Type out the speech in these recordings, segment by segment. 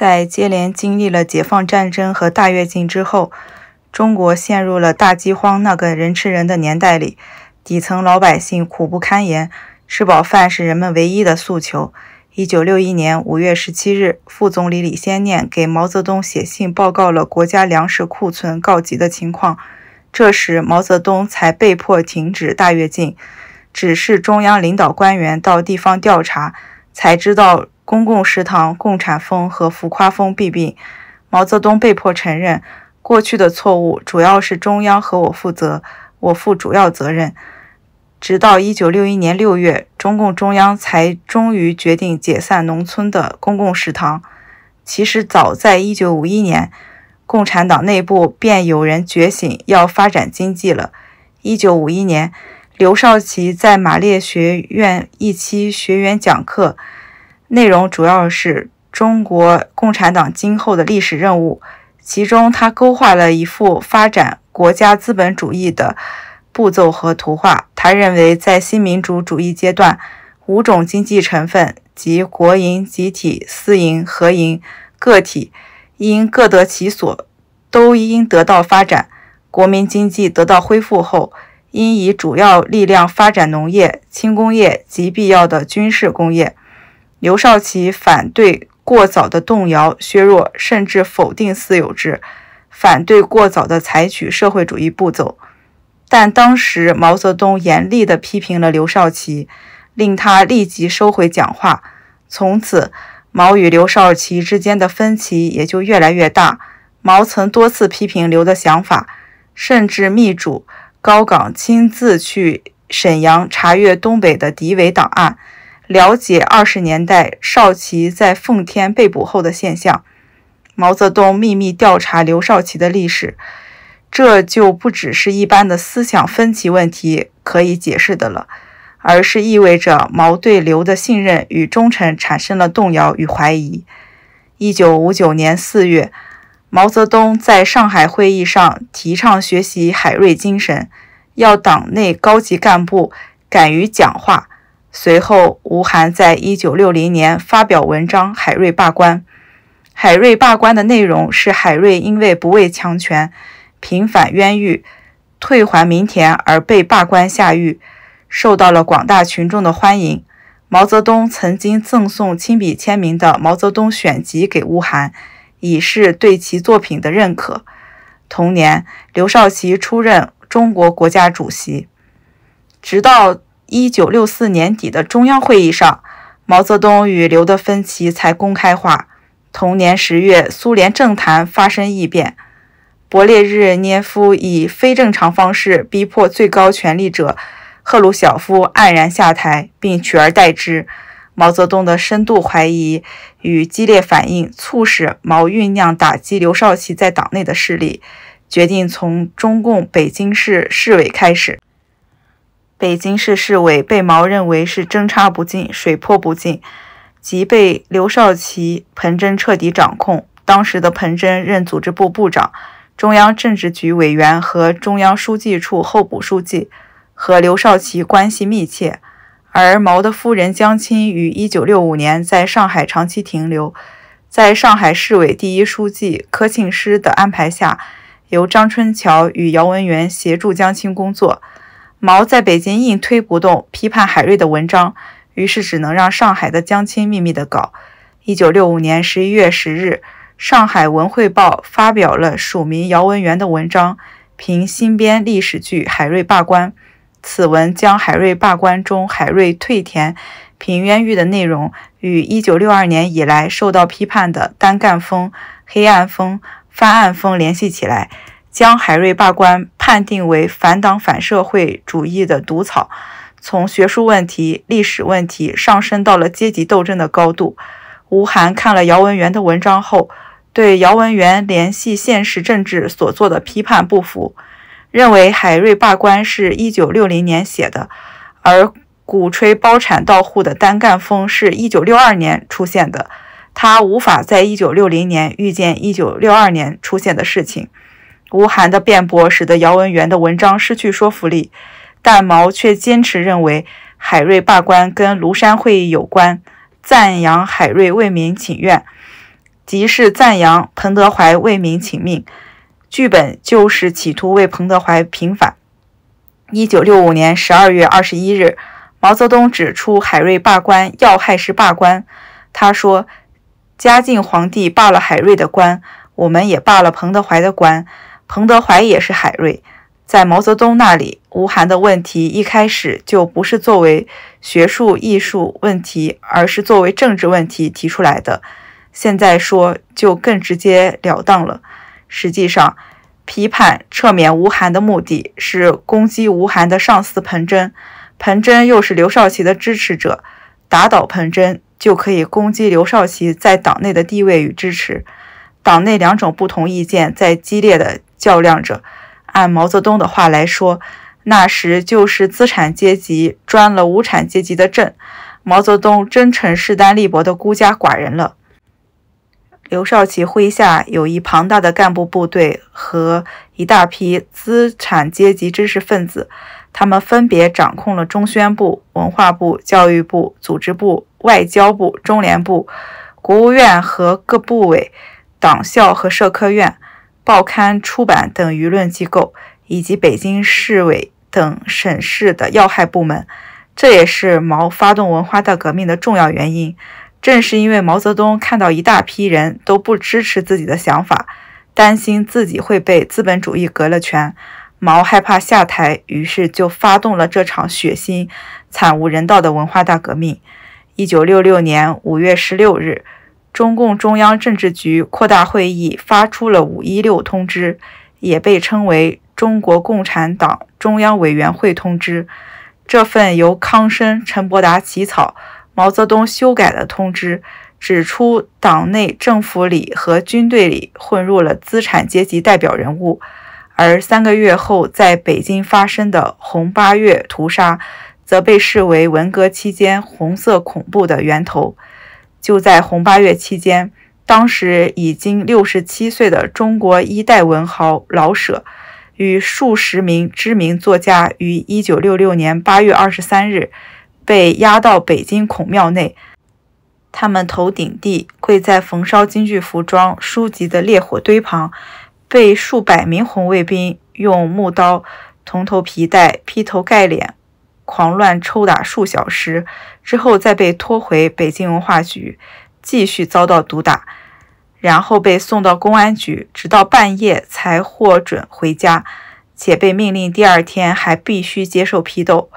在接连经历了解放战争和大跃进之后，中国陷入了大饥荒那个人吃人的年代里，底层老百姓苦不堪言，吃饱饭是人们唯一的诉求。一九六一年五月十七日，副总理李先念给毛泽东写信，报告了国家粮食库存告急的情况。这时，毛泽东才被迫停止大跃进，只是中央领导官员到地方调查，才知道。公共食堂共产风和浮夸风弊病，毛泽东被迫承认过去的错误，主要是中央和我负责，我负主要责任。直到一九六一年六月，中共中央才终于决定解散农村的公共食堂。其实早在一九五一年，共产党内部便有人觉醒要发展经济了。一九五一年，刘少奇在马列学院一期学员讲课。内容主要是中国共产党今后的历史任务，其中他勾画了一幅发展国家资本主义的步骤和图画。他认为，在新民主主义阶段，五种经济成分及国营、集体、私营、合营、个体，应各得其所，都应得到发展。国民经济得到恢复后，应以主要力量发展农业、轻工业及必要的军事工业。刘少奇反对过早的动摇、削弱甚至否定私有制，反对过早的采取社会主义步骤。但当时毛泽东严厉地批评了刘少奇，令他立即收回讲话。从此，毛与刘少奇之间的分歧也就越来越大。毛曾多次批评刘的想法，甚至密嘱高岗亲自去沈阳查阅东北的敌伪档案。了解二十年代少奇在奉天被捕后的现象，毛泽东秘密调查刘少奇的历史，这就不只是一般的思想分歧问题可以解释的了，而是意味着毛对刘的信任与忠诚产生了动摇与怀疑。一九五九年四月，毛泽东在上海会议上提倡学习海瑞精神，要党内高级干部敢于讲话。随后，吴晗在一九六零年发表文章《海瑞罢官》。《海瑞罢官》的内容是海瑞因为不畏强权、平反冤狱、退还民田而被罢官下狱，受到了广大群众的欢迎。毛泽东曾经赠送亲笔签名的《毛泽东选集》给吴晗，以示对其作品的认可。同年，刘少奇出任中国国家主席，直到。一九六四年底的中央会议上，毛泽东与刘的分歧才公开化。同年十月，苏联政坛发生异变，勃列日涅夫以非正常方式逼迫最高权力者赫鲁晓夫黯然下台，并取而代之。毛泽东的深度怀疑与激烈反应，促使毛酝酿打击刘少奇在党内的势力，决定从中共北京市市委开始。北京市市委被毛认为是针插不进、水泼不进，即被刘少奇、彭真彻底掌控。当时的彭真任组织部部长、中央政治局委员和中央书记处候补书记，和刘少奇关系密切。而毛的夫人江青于1965年在上海长期停留，在上海市委第一书记柯庆施的安排下，由张春桥与姚文元协助江青工作。毛在北京硬推不动批判海瑞的文章，于是只能让上海的江青秘密的搞。一九六五年十一月十日，《上海文汇报》发表了署名姚文元的文章《评新编历史剧〈海瑞罢官〉》，此文将《海瑞罢官》中海瑞退田、平冤狱的内容与一九六二年以来受到批判的“单干风”“黑暗风”“翻案风”联系起来。将海瑞罢官判定为反党反社会主义的毒草，从学术问题、历史问题上升到了阶级斗争的高度。吴晗看了姚文元的文章后，对姚文元联系现实政治所做的批判不服，认为海瑞罢官是一九六零年写的，而鼓吹包产到户的单干风是一九六二年出现的，他无法在一九六零年遇见一九六二年出现的事情。吴晗的辩驳使得姚文元的文章失去说服力，但毛却坚持认为海瑞罢官跟庐山会议有关，赞扬海瑞为民请愿，即是赞扬彭德怀为民请命，剧本就是企图为彭德怀平反。一九六五年十二月二十一日，毛泽东指出海瑞罢官要害是罢官，他说，嘉靖皇帝罢了海瑞的官，我们也罢了彭德怀的官。彭德怀也是海瑞，在毛泽东那里，吴晗的问题一开始就不是作为学术艺术问题，而是作为政治问题提出来的。现在说就更直接了当了。实际上，批判撤免吴晗的目的是攻击吴晗的上司彭真，彭真又是刘少奇的支持者，打倒彭真就可以攻击刘少奇在党内的地位与支持。党内两种不同意见在激烈的。较量着。按毛泽东的话来说，那时就是资产阶级专了无产阶级的政。毛泽东真成势单力薄的孤家寡人了。刘少奇麾下有一庞大的干部部队和一大批资产阶级知识分子，他们分别掌控了中宣部、文化部、教育部、组织部、外交部、中联部、国务院和各部委、党校和社科院。报刊、出版等舆论机构，以及北京市委等省市的要害部门，这也是毛发动文化大革命的重要原因。正是因为毛泽东看到一大批人都不支持自己的想法，担心自己会被资本主义割了权，毛害怕下台，于是就发动了这场血腥、惨无人道的文化大革命。一九六六年五月十六日。中共中央政治局扩大会议发出了“五一六”通知，也被称为中国共产党中央委员会通知。这份由康生、陈伯达起草、毛泽东修改的通知，指出党内、政府里和军队里混入了资产阶级代表人物，而三个月后在北京发生的“红八月”屠杀，则被视为文革期间红色恐怖的源头。就在红八月期间，当时已经六十七岁的中国一代文豪老舍，与数十名知名作家于1966年8月23日，被押到北京孔庙内，他们头顶地跪在焚烧京剧服装书籍的烈火堆旁，被数百名红卫兵用木刀、铜头皮带劈头盖脸。狂乱抽打数小时之后，再被拖回北京文化局，继续遭到毒打，然后被送到公安局，直到半夜才获准回家，且被命令第二天还必须接受批斗。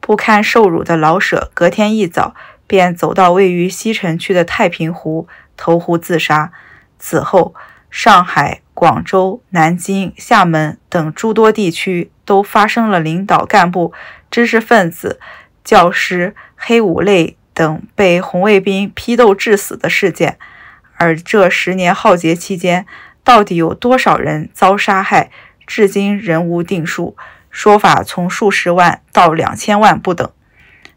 不堪受辱的老舍，隔天一早便走到位于西城区的太平湖投湖自杀。此后，上海。广州、南京、厦门等诸多地区都发生了领导干部、知识分子、教师、黑五类等被红卫兵批斗致死的事件。而这十年浩劫期间，到底有多少人遭杀害，至今仍无定数，说法从数十万到两千万不等。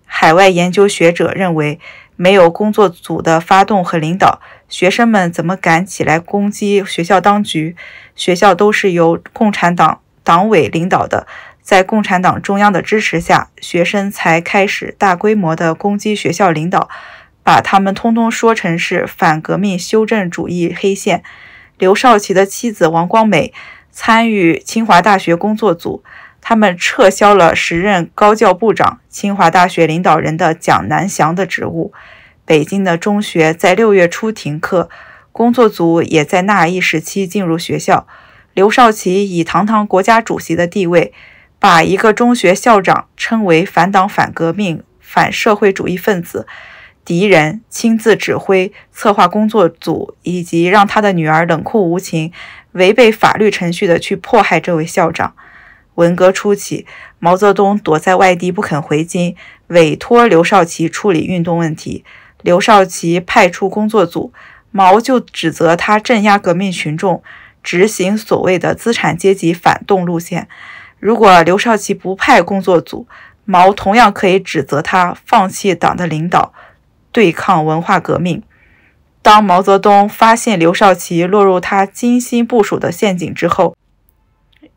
海外研究学者认为，没有工作组的发动和领导。学生们怎么敢起来攻击学校当局？学校都是由共产党党委领导的，在共产党中央的支持下，学生才开始大规模地攻击学校领导，把他们通通说成是反革命修正主义黑线。刘少奇的妻子王光美参与清华大学工作组，他们撤销了时任高教部长、清华大学领导人的蒋南翔的职务。北京的中学在六月初停课，工作组也在那一时期进入学校。刘少奇以堂堂国家主席的地位，把一个中学校长称为反党、反革命、反社会主义分子、敌人，亲自指挥策划工作组，以及让他的女儿冷酷无情、违背法律程序的去迫害这位校长。文革初期，毛泽东躲在外地不肯回京，委托刘少奇处理运动问题。刘少奇派出工作组，毛就指责他镇压革命群众，执行所谓的资产阶级反动路线。如果刘少奇不派工作组，毛同样可以指责他放弃党的领导，对抗文化革命。当毛泽东发现刘少奇落入他精心部署的陷阱之后，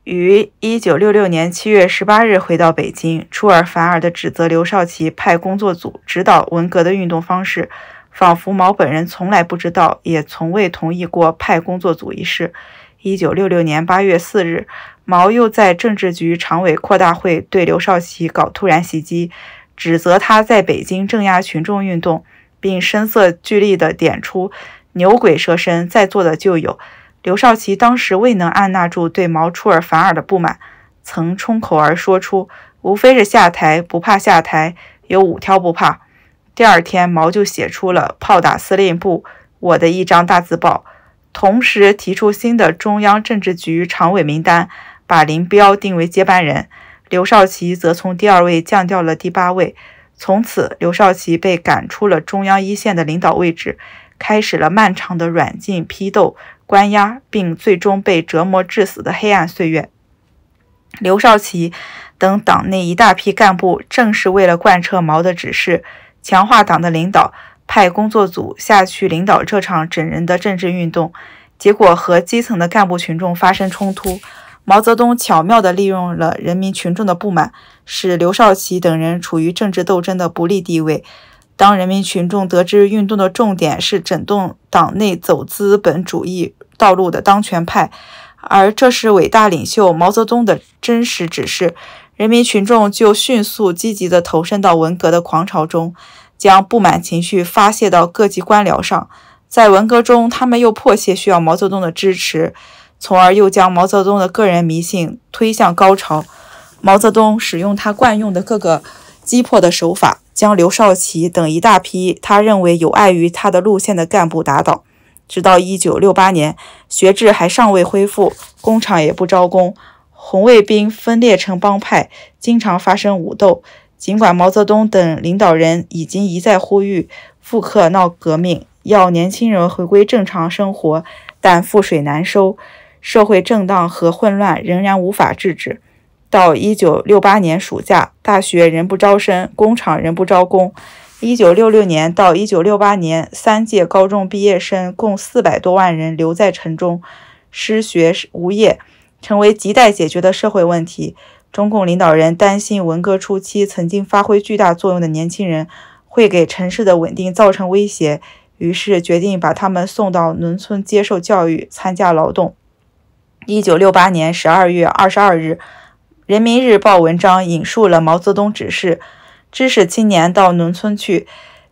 于一九六六年七月十八日回到北京，出尔反尔地指责刘少奇派工作组指导文革的运动方式，仿佛毛本人从来不知道，也从未同意过派工作组一事。一九六六年八月四日，毛又在政治局常委扩大会对刘少奇搞突然袭击，指责他在北京镇压群众运动，并声色俱厉地点出“牛鬼蛇神”，在座的就有。刘少奇当时未能按捺住对毛出尔反尔的不满，曾冲口而说出：“无非是下台，不怕下台，有五条不怕。”第二天，毛就写出了《炮打司令部》，我的一张大字报，同时提出新的中央政治局常委名单，把林彪定为接班人，刘少奇则从第二位降掉了第八位。从此，刘少奇被赶出了中央一线的领导位置，开始了漫长的软禁、批斗。关押并最终被折磨致死的黑暗岁月。刘少奇等党内一大批干部，正是为了贯彻毛的指示，强化党的领导，派工作组下去领导这场整人的政治运动，结果和基层的干部群众发生冲突。毛泽东巧妙地利用了人民群众的不满，使刘少奇等人处于政治斗争的不利地位。当人民群众得知运动的重点是整顿党内走资本主义道路的当权派，而这是伟大领袖毛泽东的真实指示，人民群众就迅速积极地投身到文革的狂潮中，将不满情绪发泄到各级官僚上。在文革中，他们又迫切需要毛泽东的支持，从而又将毛泽东的个人迷信推向高潮。毛泽东使用他惯用的各个击破的手法。将刘少奇等一大批他认为有碍于他的路线的干部打倒，直到一九六八年，学制还尚未恢复，工厂也不招工，红卫兵分裂成帮派，经常发生武斗。尽管毛泽东等领导人已经一再呼吁复课闹革命，要年轻人回归正常生活，但覆水难收，社会震荡和混乱仍然无法制止。到一九六八年暑假，大学人不招生，工厂人不招工。一九六六年到一九六八年，三届高中毕业生共四百多万人留在城中，失学无业，成为亟待解决的社会问题。中共领导人担心，文革初期曾经发挥巨大作用的年轻人会给城市的稳定造成威胁，于是决定把他们送到农村接受教育、参加劳动。一九六八年十二月二十二日。人民日报文章引述了毛泽东指示：“知识青年到农村去，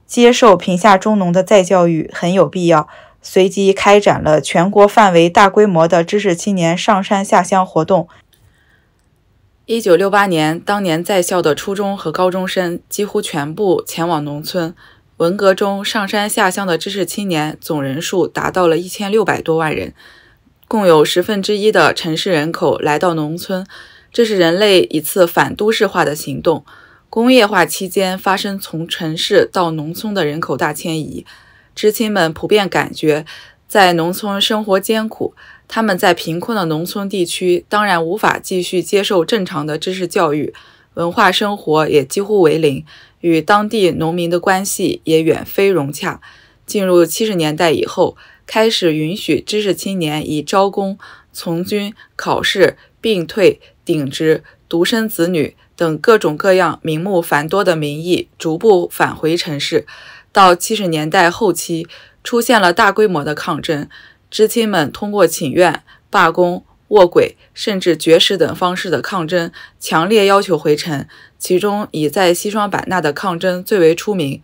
接受贫下中农的再教育，很有必要。”随即开展了全国范围大规模的知识青年上山下乡活动。一九六八年，当年在校的初中和高中生几乎全部前往农村。文革中上山下乡的知识青年总人数达到了一千六百多万人，共有十分之一的城市人口来到农村。这是人类一次反都市化的行动。工业化期间发生从城市到农村的人口大迁移，知青们普遍感觉在农村生活艰苦。他们在贫困的农村地区，当然无法继续接受正常的知识教育，文化生活也几乎为零，与当地农民的关系也远非融洽。进入七十年代以后，开始允许知识青年以招工、从军、考试、病退。顶职、独生子女等各种各样名目繁多的名义，逐步返回城市。到七十年代后期，出现了大规模的抗争。知青们通过请愿、罢工、卧轨，甚至绝食等方式的抗争，强烈要求回城。其中，以在西双版纳的抗争最为出名。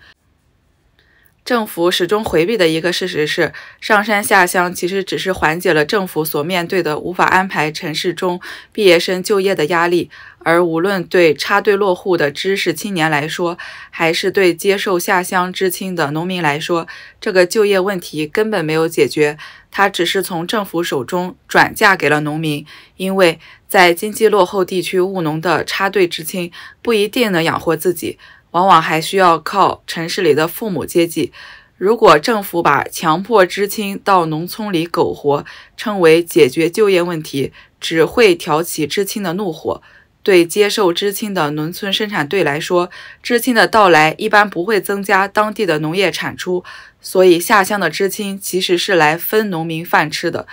政府始终回避的一个事实是，上山下乡其实只是缓解了政府所面对的无法安排城市中毕业生就业的压力，而无论对插队落户的知识青年来说，还是对接受下乡知青的农民来说，这个就业问题根本没有解决，它只是从政府手中转嫁给了农民，因为在经济落后地区务农的插队知青不一定能养活自己。往往还需要靠城市里的父母接济。如果政府把强迫知青到农村里苟活称为解决就业问题，只会挑起知青的怒火。对接受知青的农村生产队来说，知青的到来一般不会增加当地的农业产出，所以下乡的知青其实是来分农民饭吃的。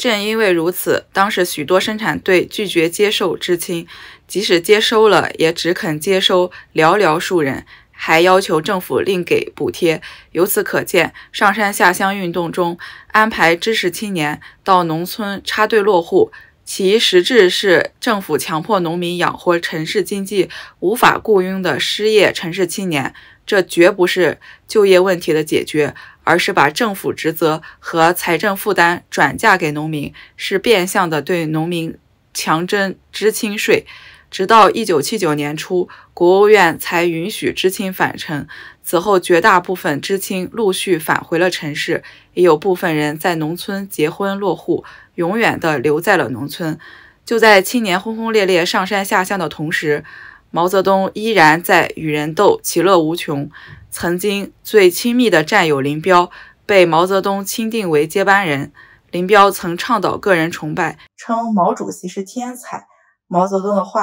正因为如此，当时许多生产队拒绝接受知青，即使接收了，也只肯接收寥寥数人，还要求政府另给补贴。由此可见，上山下乡运动中安排知识青年到农村插队落户，其实质是政府强迫农民养活城市经济无法雇佣的失业城市青年，这绝不是就业问题的解决。而是把政府职责和财政负担转嫁给农民，是变相的对农民强征知青税。直到一九七九年初，国务院才允许知青返城。此后，绝大部分知青陆续返回了城市，也有部分人在农村结婚落户，永远的留在了农村。就在青年轰轰烈烈上山下乡的同时，毛泽东依然在与人斗，其乐无穷。曾经最亲密的战友林彪被毛泽东钦定为接班人。林彪曾倡导个人崇拜，称毛主席是天才。毛泽东的话，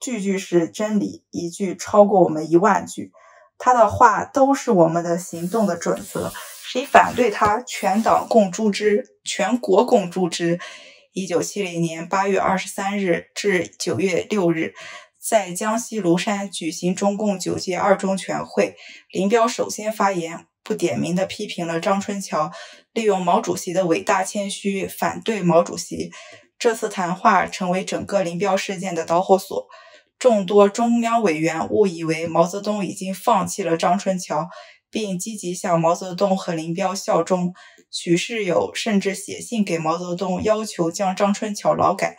句句是真理，一句超过我们一万句。他的话都是我们的行动的准则。谁反对他，全党共诛之，全国共诛之。一九七零年八月二十三日至九月六日。在江西庐山举行中共九届二中全会，林彪首先发言，不点名的批评了张春桥利用毛主席的伟大谦虚反对毛主席。这次谈话成为整个林彪事件的导火索。众多中央委员误以为毛泽东已经放弃了张春桥，并积极向毛泽东和林彪效忠。许世友甚至写信给毛泽东，要求将张春桥劳改，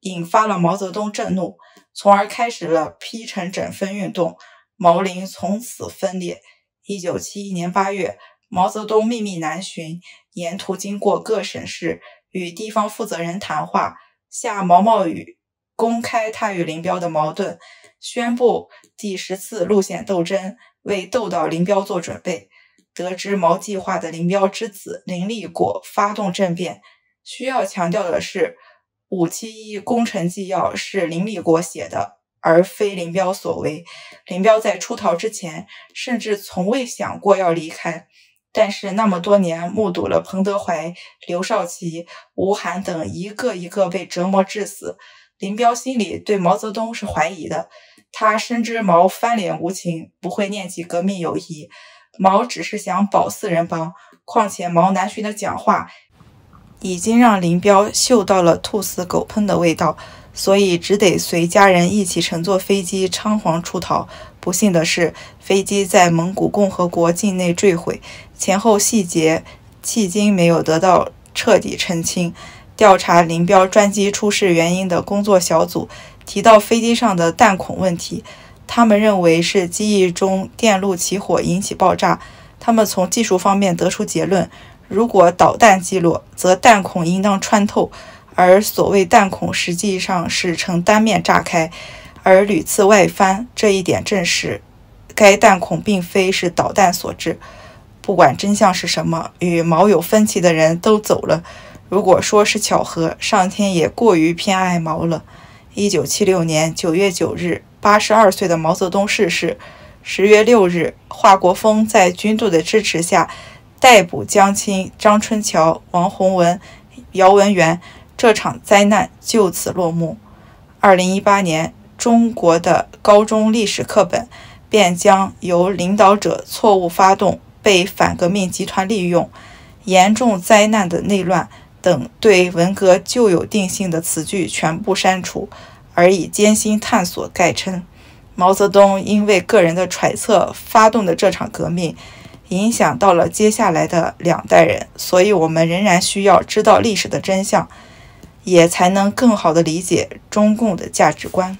引发了毛泽东震怒。从而开始了批陈整风运动，毛林从此分裂。一九七一年八月，毛泽东秘密南巡，沿途经过各省市，与地方负责人谈话，下毛毛雨，公开他与林彪的矛盾，宣布第十次路线斗争，为斗倒林彪做准备。得知毛计划的林彪之子林立果发动政变，需要强调的是。《五七一工程纪要》是林立国写的，而非林彪所为。林彪在出逃之前，甚至从未想过要离开。但是那么多年，目睹了彭德怀、刘少奇、吴晗等一个一个被折磨致死，林彪心里对毛泽东是怀疑的。他深知毛翻脸无情，不会念及革命友谊。毛只是想保四人帮，况且毛南巡的讲话。已经让林彪嗅到了兔死狗烹的味道，所以只得随家人一起乘坐飞机仓皇出逃。不幸的是，飞机在蒙古共和国境内坠毁，前后细节迄今没有得到彻底澄清。调查林彪专机出事原因的工作小组提到飞机上的弹孔问题，他们认为是机翼中电路起火引起爆炸。他们从技术方面得出结论。如果导弹击落，则弹孔应当穿透，而所谓弹孔实际上是呈单面炸开，而屡次外翻，这一点证实该弹孔并非是导弹所致。不管真相是什么，与毛有分歧的人都走了。如果说是巧合，上天也过于偏爱毛了。一九七六年九月九日，八十二岁的毛泽东逝世。十月六日，华国锋在军度的支持下。逮捕江青、张春桥、王洪文、姚文元，这场灾难就此落幕。二零一八年，中国的高中历史课本便将由领导者错误发动、被反革命集团利用、严重灾难的内乱等对文革旧有定性的词句全部删除，而以“艰辛探索”盖称。毛泽东因为个人的揣测发动的这场革命。影响到了接下来的两代人，所以我们仍然需要知道历史的真相，也才能更好的理解中共的价值观。